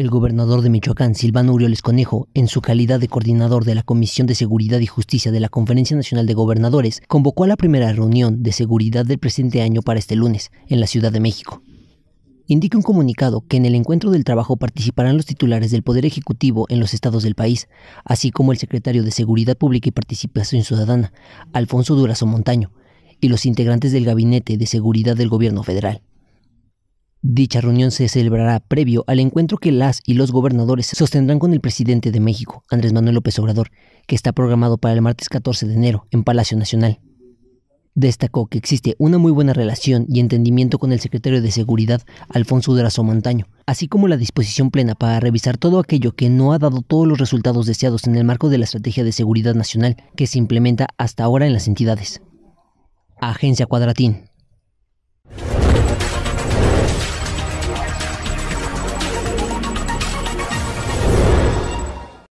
El gobernador de Michoacán, Silvano Urioles Conejo, en su calidad de coordinador de la Comisión de Seguridad y Justicia de la Conferencia Nacional de Gobernadores, convocó a la primera reunión de seguridad del presente año para este lunes, en la Ciudad de México. Indica un comunicado que en el encuentro del trabajo participarán los titulares del Poder Ejecutivo en los estados del país, así como el secretario de Seguridad Pública y Participación Ciudadana, Alfonso Durazo Montaño, y los integrantes del Gabinete de Seguridad del Gobierno Federal. Dicha reunión se celebrará previo al encuentro que las y los gobernadores sostendrán con el presidente de México, Andrés Manuel López Obrador, que está programado para el martes 14 de enero en Palacio Nacional. Destacó que existe una muy buena relación y entendimiento con el secretario de Seguridad, Alfonso Durazo Montaño, así como la disposición plena para revisar todo aquello que no ha dado todos los resultados deseados en el marco de la Estrategia de Seguridad Nacional que se implementa hasta ahora en las entidades. Agencia Cuadratín,